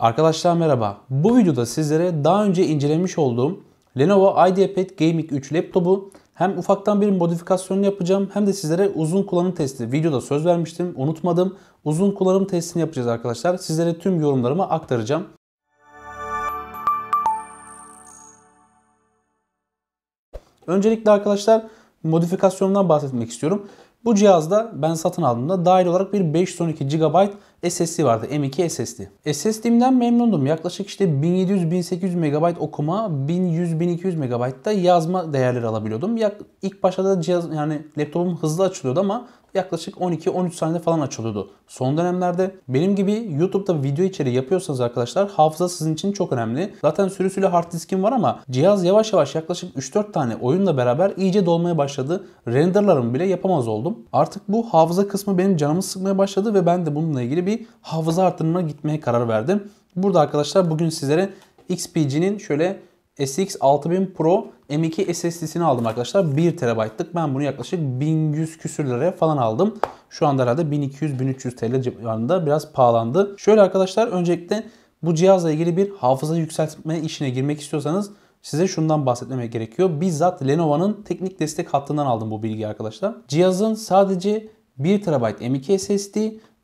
Arkadaşlar merhaba. Bu videoda sizlere daha önce incelemiş olduğum Lenovo IdeaPad Gaming 3 laptopu hem ufaktan bir modifikasyonunu yapacağım hem de sizlere uzun kullanım testi videoda söz vermiştim unutmadım. Uzun kullanım testini yapacağız arkadaşlar. Sizlere tüm yorumlarımı aktaracağım. Öncelikle arkadaşlar modifikasyondan bahsetmek istiyorum. Bu cihazda ben satın aldığımda dahil olarak bir 512 GB SSD vardı. M2 SSD. SSD'imden memnundum. Yaklaşık işte 1700-1800 MB okuma, 1100-1200 MB da yazma değerleri alabiliyordum. Ya, ilk başta da cihaz yani laptopum hızlı açılıyordu ama yaklaşık 12-13 saniye falan açılıyordu. Son dönemlerde benim gibi YouTube'da video içeriği yapıyorsanız arkadaşlar hafıza sizin için çok önemli. Zaten sürüsüyle hard diskim var ama cihaz yavaş yavaş yaklaşık 3-4 tane oyunla beraber iyice dolmaya başladı. Renderlarımı bile yapamaz oldum. Artık bu hafıza kısmı benim canımı sıkmaya başladı ve ben de bununla ilgili bir hafıza artırımına gitmeye karar verdim. Burada arkadaşlar bugün sizlere XPG'nin şöyle SX 6000 Pro M2 SSD'sini aldım arkadaşlar. 1 TB'lık. Ben bunu yaklaşık 1100 küsür liraya falan aldım. Şu anda herhalde 1200-1300 TL civarında biraz pahalandı. Şöyle arkadaşlar öncelikle bu cihazla ilgili bir hafıza yükseltme işine girmek istiyorsanız Size şundan bahsetmemek gerekiyor. Bizzat Lenovo'nun teknik destek hattından aldım bu bilgi arkadaşlar. Cihazın sadece 1 TB 2 SSD,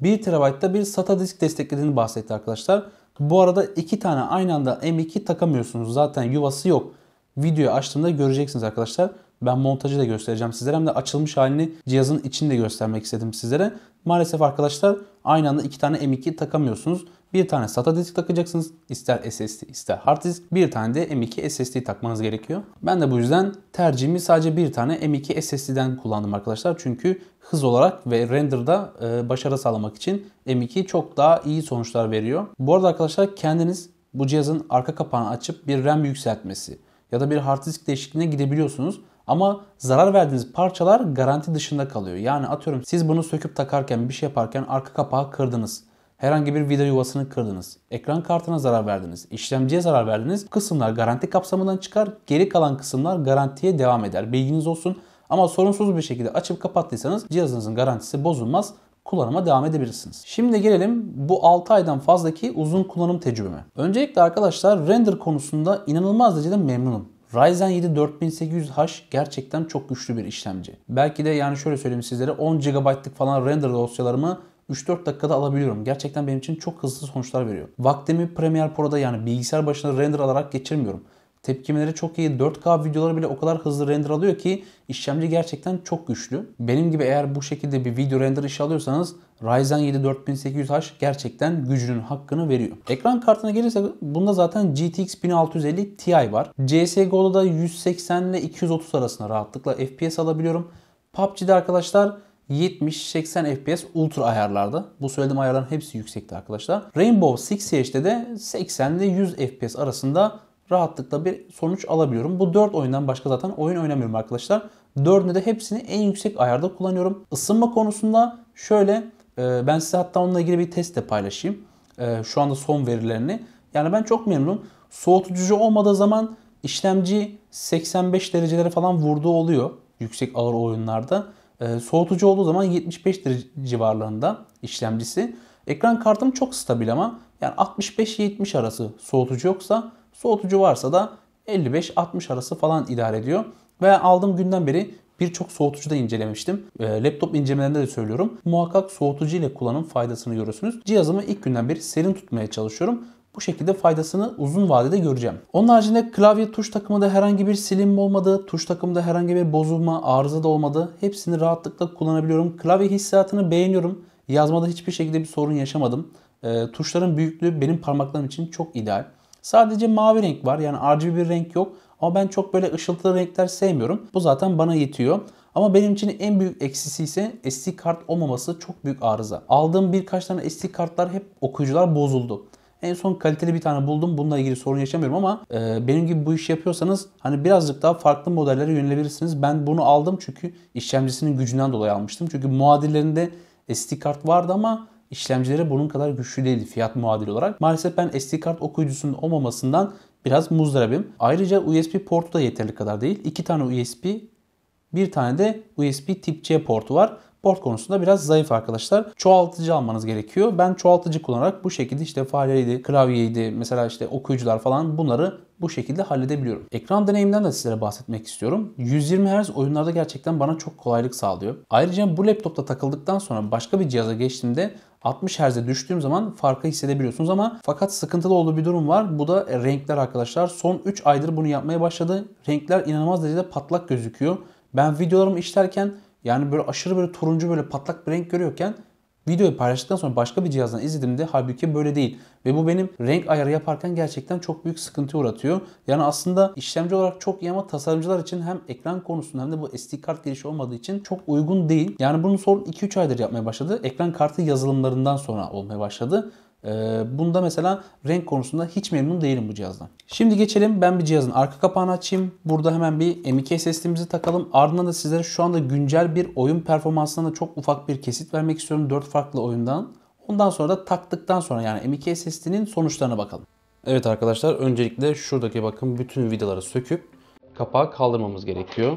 1 TB'da bir SATA disk desteklediğini bahsetti arkadaşlar. Bu arada iki tane aynı anda M2 takamıyorsunuz. Zaten yuvası yok. Videoyu açtığımda göreceksiniz arkadaşlar. Ben montajı da göstereceğim sizlere. Hem de açılmış halini cihazın içinde göstermek istedim sizlere. Maalesef arkadaşlar aynı anda iki tane M2 takamıyorsunuz. Bir tane SATA disk takacaksınız. ister SSD ister hard disk. Bir tane de M.2 SSD takmanız gerekiyor. Ben de bu yüzden tercihimi sadece bir tane M.2 SSD'den kullandım arkadaşlar. Çünkü hız olarak ve renderda e, başarı sağlamak için M.2 çok daha iyi sonuçlar veriyor. Bu arada arkadaşlar kendiniz bu cihazın arka kapağını açıp bir RAM yükseltmesi ya da bir hard disk değişikliğine gidebiliyorsunuz. Ama zarar verdiğiniz parçalar garanti dışında kalıyor. Yani atıyorum siz bunu söküp takarken bir şey yaparken arka kapağı kırdınız. Herhangi bir video yuvasını kırdınız, ekran kartına zarar verdiniz, işlemciye zarar verdiniz. Kısımlar garanti kapsamından çıkar, geri kalan kısımlar garantiye devam eder. Bilginiz olsun. Ama sorunsuz bir şekilde açıp kapattıysanız cihazınızın garantisi bozulmaz kullanıma devam edebilirsiniz. Şimdi gelelim bu 6 aydan fazlaki uzun kullanım tecrübeme. Öncelikle arkadaşlar render konusunda inanılmaz derecede memnunum. Ryzen 7 4800H gerçekten çok güçlü bir işlemci. Belki de yani şöyle söyleyeyim sizlere 10 GB'lık falan render dosyalarımı 3-4 dakikada alabiliyorum. Gerçekten benim için çok hızlı sonuçlar veriyor. Vaktimi Premiere Pro'da yani bilgisayar başında render alarak geçirmiyorum. Tepkimeleri çok iyi. 4K videoları bile o kadar hızlı render alıyor ki işlemci gerçekten çok güçlü. Benim gibi eğer bu şekilde bir video render işi alıyorsanız Ryzen 7 4800H gerçekten gücünün hakkını veriyor. Ekran kartına gelirse bunda zaten GTX 1650 Ti var. CSGO'da da 180 ile 230 arasında rahatlıkla FPS alabiliyorum. PUBG'de arkadaşlar 70-80 FPS ultra ayarlarda. Bu söylediğim ayarların hepsi yüksekti arkadaşlar. Rainbow Six Siege'de de 80 ile 100 FPS arasında rahatlıkla bir sonuç alabiliyorum. Bu 4 oyundan başka zaten oyun oynamıyorum arkadaşlar. 4'ünü de hepsini en yüksek ayarda kullanıyorum. Isınma konusunda şöyle e, ben size hatta onunla ilgili bir test de paylaşayım. E, şu anda son verilerini. Yani ben çok memnunum. Soğutucu olmadığı zaman işlemci 85 derecelere falan vurduğu oluyor. Yüksek ağır oyunlarda. Ee, soğutucu olduğu zaman 75 derece civarlarında işlemcisi. Ekran kartım çok stabil ama yani 65-70 arası soğutucu yoksa soğutucu varsa da 55-60 arası falan idare ediyor. Ve aldığım günden beri birçok soğutucu da incelemiştim. E, laptop incelemelerinde de söylüyorum. Muhakkak soğutucu ile kullanım faydasını görürsünüz. Cihazımı ilk günden beri serin tutmaya çalışıyorum. Bu şekilde faydasını uzun vadede göreceğim. Onun haricinde klavye tuş takımında herhangi bir silinme olmadı. Tuş takımında herhangi bir bozulma, arıza da olmadı. Hepsini rahatlıkla kullanabiliyorum. Klavye hissiyatını beğeniyorum. Yazmada hiçbir şekilde bir sorun yaşamadım. E, tuşların büyüklüğü benim parmaklarım için çok ideal. Sadece mavi renk var. Yani RGB bir renk yok. Ama ben çok böyle ışıltılı renkler sevmiyorum. Bu zaten bana yetiyor. Ama benim için en büyük eksisi ise SD kart olmaması çok büyük arıza. Aldığım birkaç tane SD kartlar hep okuyucular bozuldu. En son kaliteli bir tane buldum. Bununla ilgili sorun yaşamıyorum ama e, benim gibi bu işi yapıyorsanız hani birazcık daha farklı modellere yönelebilirsiniz. Ben bunu aldım çünkü işlemcisinin gücünden dolayı almıştım. Çünkü muadillerinde SD kart vardı ama işlemcileri bunun kadar güçlü değildi fiyat muadil olarak. Maalesef ben SD kart okuyucusunun olmamasından biraz muzdarabim. Ayrıca USB portu da yeterli kadar değil. İki tane USB, bir tane de USB tip C portu var. Port konusunda biraz zayıf arkadaşlar. Çoğaltıcı almanız gerekiyor. Ben çoğaltıcı kullanarak bu şekilde işte fareydi, klavyeydi, mesela işte okuyucular falan bunları bu şekilde halledebiliyorum. Ekran deneyimden de sizlere bahsetmek istiyorum. 120 Hz oyunlarda gerçekten bana çok kolaylık sağlıyor. Ayrıca bu laptopta takıldıktan sonra başka bir cihaza geçtiğimde 60 Hz'e düştüğüm zaman farkı hissedebiliyorsunuz ama fakat sıkıntılı olduğu bir durum var. Bu da renkler arkadaşlar. Son 3 aydır bunu yapmaya başladı. Renkler inanılmaz derecede patlak gözüküyor. Ben videolarımı işlerken yani böyle aşırı böyle turuncu böyle patlak bir renk görüyorken videoyu paylaştıktan sonra başka bir cihazdan izlediğimde halbuki böyle değil. Ve bu benim renk ayarı yaparken gerçekten çok büyük sıkıntı uğratıyor. Yani aslında işlemci olarak çok iyi ama tasarımcılar için hem ekran konusunda hem de bu SD kart girişi olmadığı için çok uygun değil. Yani bunu son 2-3 aydır yapmaya başladı. Ekran kartı yazılımlarından sonra olmaya başladı. Ee, bunda mesela renk konusunda hiç memnun değilim bu cihazdan. Şimdi geçelim ben bir cihazın arka kapağını açayım. Burada hemen bir M2 SSD'mizi takalım. Ardından da sizlere şu anda güncel bir oyun performansına da çok ufak bir kesit vermek istiyorum. 4 farklı oyundan. Ondan sonra da taktıktan sonra yani M2 SSD'nin sonuçlarına bakalım. Evet arkadaşlar öncelikle şuradaki bakın bütün vidaları söküp kapağı kaldırmamız gerekiyor.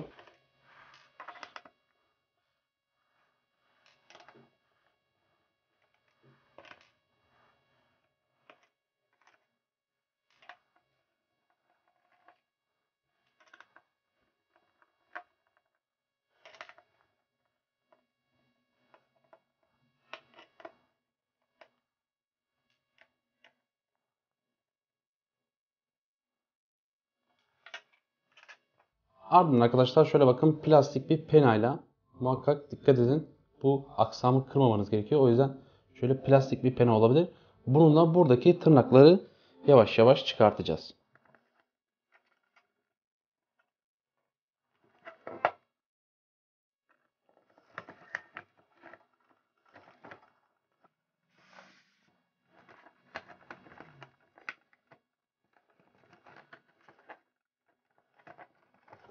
Ardından arkadaşlar şöyle bakın plastik bir penayla muhakkak dikkat edin. Bu aksamı kırmamanız gerekiyor. O yüzden şöyle plastik bir pena olabilir. Bununla buradaki tırnakları yavaş yavaş çıkartacağız.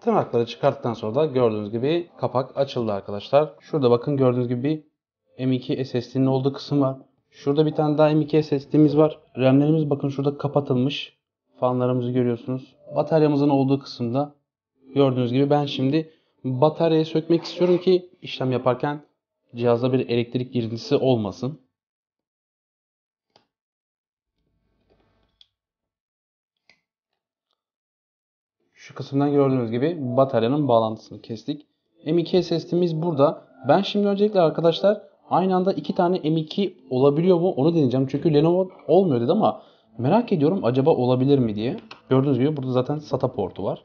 Tırnakları çıkarttıktan sonra da gördüğünüz gibi kapak açıldı arkadaşlar. Şurada bakın gördüğünüz gibi M2 SSD'nin olduğu kısım var. Şurada bir tane daha M2 SSD'miz var. RAM'lerimiz bakın şurada kapatılmış. Fanlarımızı görüyorsunuz. Bataryamızın olduğu kısımda gördüğünüz gibi ben şimdi bataryayı sökmek istiyorum ki işlem yaparken cihazda bir elektrik girintisi olmasın. Şu kısımdan gördüğünüz gibi bataryanın bağlantısını kestik. m 2 sesimiz burada. Ben şimdi öncelikle arkadaşlar aynı anda iki tane M2 olabiliyor mu onu deneyeceğim. Çünkü Lenovo olmuyor dedi ama merak ediyorum acaba olabilir mi diye. Gördüğünüz gibi burada zaten SATA portu var.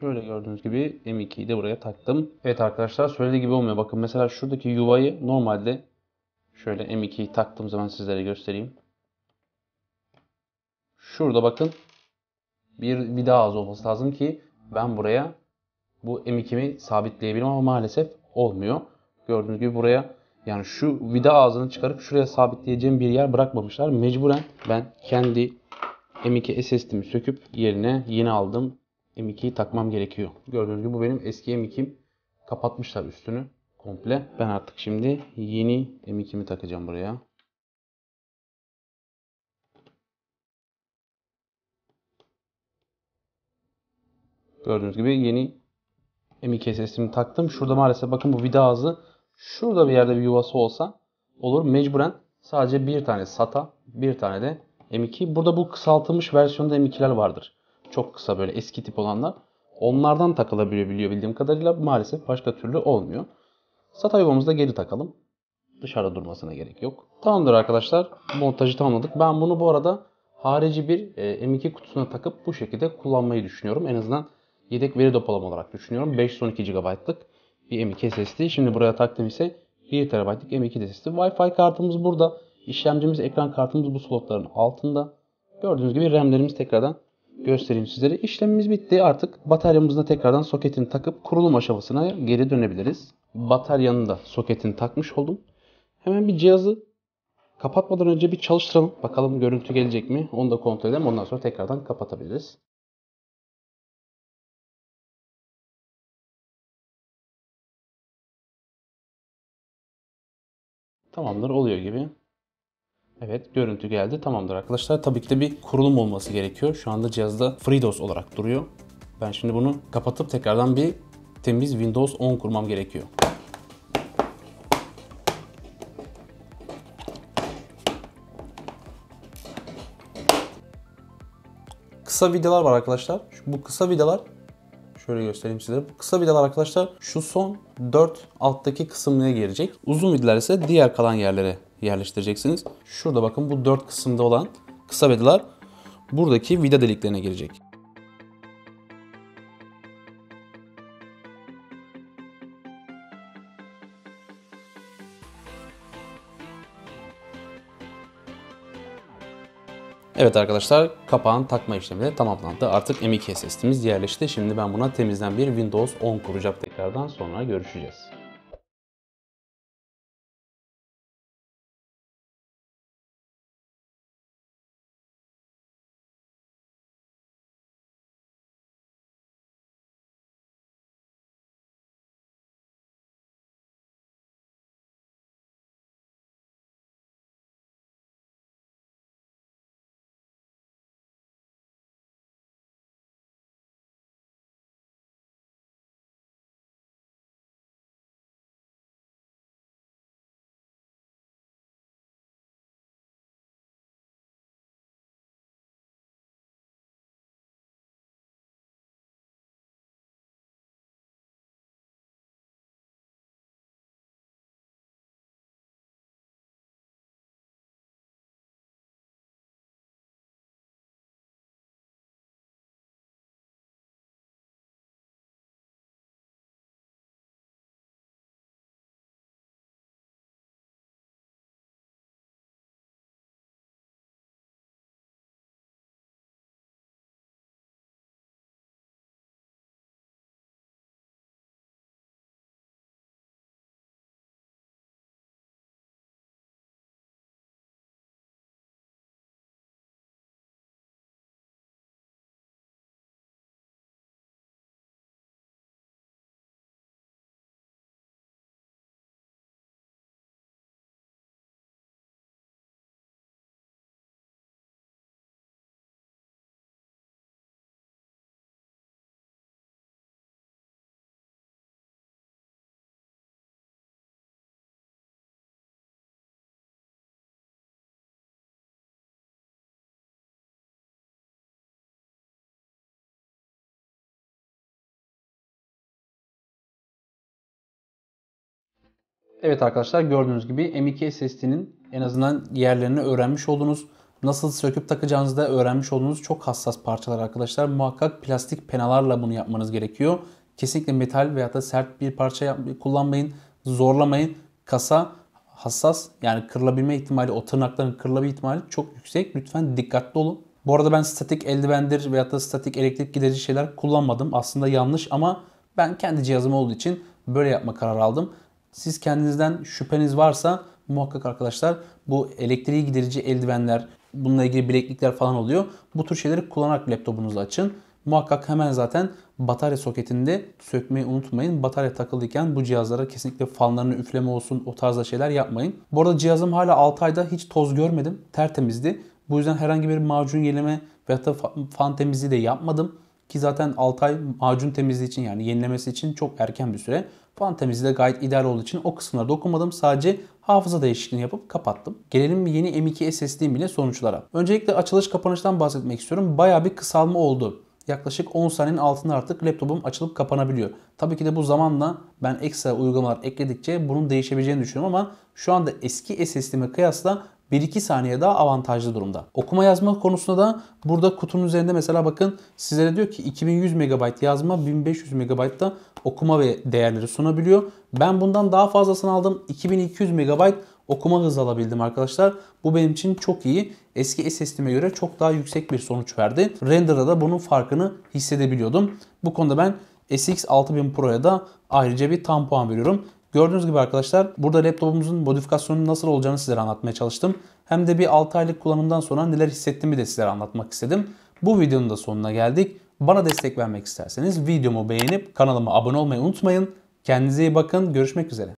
Şöyle gördüğünüz gibi M2'yi de buraya taktım. Evet arkadaşlar söylediği gibi olmuyor. Bakın mesela şuradaki yuvayı normalde Şöyle M2'yi taktığım zaman sizlere göstereyim. Şurada bakın bir vida ağzı olması lazım ki ben buraya bu M2'mi sabitleyebilirim ama maalesef olmuyor. Gördüğünüz gibi buraya yani şu vida ağzını çıkarıp şuraya sabitleyeceğim bir yer bırakmamışlar. Mecburen ben kendi M2 SSD'mi söküp yerine yeni aldım M2'yi takmam gerekiyor. Gördüğünüz gibi bu benim eski M2'm. Kapatmışlar üstünü komple. Ben artık şimdi yeni M2'mi takacağım buraya. Gördüğünüz gibi yeni M2 SSD'mi taktım. Şurada maalesef bakın bu vida ağzı şurada bir yerde bir yuvası olsa olur. Mecburen sadece bir tane SATA, bir tane de M2. Burada bu kısaltılmış versiyonda M2'ler vardır. Çok kısa böyle eski tip olanlar. Onlardan takılabiliyor bildiğim kadarıyla maalesef başka türlü olmuyor. Satay yuvamızı geri takalım. Dışarıda durmasına gerek yok. Tamamdır arkadaşlar. Montajı tamamladık. Ben bunu bu arada harici bir e, M2 kutusuna takıp bu şekilde kullanmayı düşünüyorum. En azından yedek veri depolama olarak düşünüyorum. 512 GB'lık bir M2 SSD. Şimdi buraya taktım ise 1 TB'lık M2 SSD. Wi-Fi kartımız burada. İşlemcimiz, ekran kartımız bu slotların altında. Gördüğünüz gibi RAM'lerimiz tekrardan göstereyim sizlere. İşlemimiz bitti. Artık bataryamızda tekrardan soketini takıp kurulum aşamasına geri dönebiliriz. Bataryanın da soketini takmış oldum. Hemen bir cihazı kapatmadan önce bir çalıştıralım. Bakalım görüntü gelecek mi? Onu da kontrol edelim. Ondan sonra tekrardan kapatabiliriz. Tamamdır oluyor gibi. Evet görüntü geldi tamamdır arkadaşlar. Tabii ki de bir kurulum olması gerekiyor. Şu anda cihazda FreeDOS olarak duruyor. Ben şimdi bunu kapatıp tekrardan bir temiz Windows 10 kurmam gerekiyor. Kısa videolar var arkadaşlar. Bu kısa videolar şöyle göstereyim size. Bu kısa videolar arkadaşlar şu son 4 alttaki kısımlığa gelecek. Uzun videolar ise diğer kalan yerlere yerleştireceksiniz. Şurada bakın bu dört kısımda olan kısa vedalar buradaki vida deliklerine girecek. Evet arkadaşlar kapağın takma işlemi de tamamlandı. Artık M.2 SSD'miz yerleşti. Şimdi ben buna temizlen bir Windows 10 kuracak tekrardan sonra görüşeceğiz. Evet arkadaşlar gördüğünüz gibi M2 SSD'nin en azından yerlerini öğrenmiş oldunuz. Nasıl söküp takacağınızı da öğrenmiş olduğunuz çok hassas parçalar arkadaşlar. Muhakkak plastik penalarla bunu yapmanız gerekiyor. Kesinlikle metal veya da sert bir parça kullanmayın. Zorlamayın. Kasa hassas yani kırılabilme ihtimali, o tırnakların kırılabilme ihtimali çok yüksek. Lütfen dikkatli olun. Bu arada ben statik eldivendir veya da statik elektrik giderici şeyler kullanmadım. Aslında yanlış ama ben kendi cihazım olduğu için böyle yapma kararı aldım. Siz kendinizden şüpheniz varsa muhakkak arkadaşlar bu elektriği giderici eldivenler, bununla ilgili bileklikler falan oluyor. Bu tür şeyleri kullanarak laptopunuzu açın. Muhakkak hemen zaten batarya soketinde sökmeyi unutmayın. Batarya takılıyken bu cihazlara kesinlikle fanlarını üfleme olsun o tarzda şeyler yapmayın. Bu arada cihazım hala 6 ayda hiç toz görmedim. Tertemizdi. Bu yüzden herhangi bir macun yenileme veya da fan temizliği de yapmadım. Ki zaten 6 ay macun temizliği için yani yenilemesi için çok erken bir süre temizliği de gayet ideal olduğu için o kısımlara dokunmadım. Sadece hafıza değişikliğini yapıp kapattım. Gelelim yeni M2 SSD'm ile sonuçlara. Öncelikle açılış kapanıştan bahsetmek istiyorum. Baya bir kısalma oldu. Yaklaşık 10 saniyenin altında artık laptopum açılıp kapanabiliyor. Tabii ki de bu zamanla ben ekstra uygulamalar ekledikçe bunun değişebileceğini düşünüyorum ama şu anda eski SSD'me kıyasla 1-2 saniye daha avantajlı durumda. Okuma yazma konusunda da burada kutunun üzerinde mesela bakın sizlere diyor ki 2100 MB yazma 1500 MB da okuma ve değerleri sunabiliyor. Ben bundan daha fazlasını aldım. 2200 MB okuma hızı alabildim arkadaşlar. Bu benim için çok iyi. Eski SSD'me göre çok daha yüksek bir sonuç verdi. Render'da da bunun farkını hissedebiliyordum. Bu konuda ben SX 6000 Pro'ya da ayrıca bir tam puan veriyorum. Gördüğünüz gibi arkadaşlar burada laptopumuzun modifikasyonu nasıl olacağını sizlere anlatmaya çalıştım. Hem de bir 6 aylık kullanımdan sonra neler hissettiğimi de sizlere anlatmak istedim. Bu videonun da sonuna geldik. Bana destek vermek isterseniz videomu beğenip kanalıma abone olmayı unutmayın. Kendinize iyi bakın. Görüşmek üzere.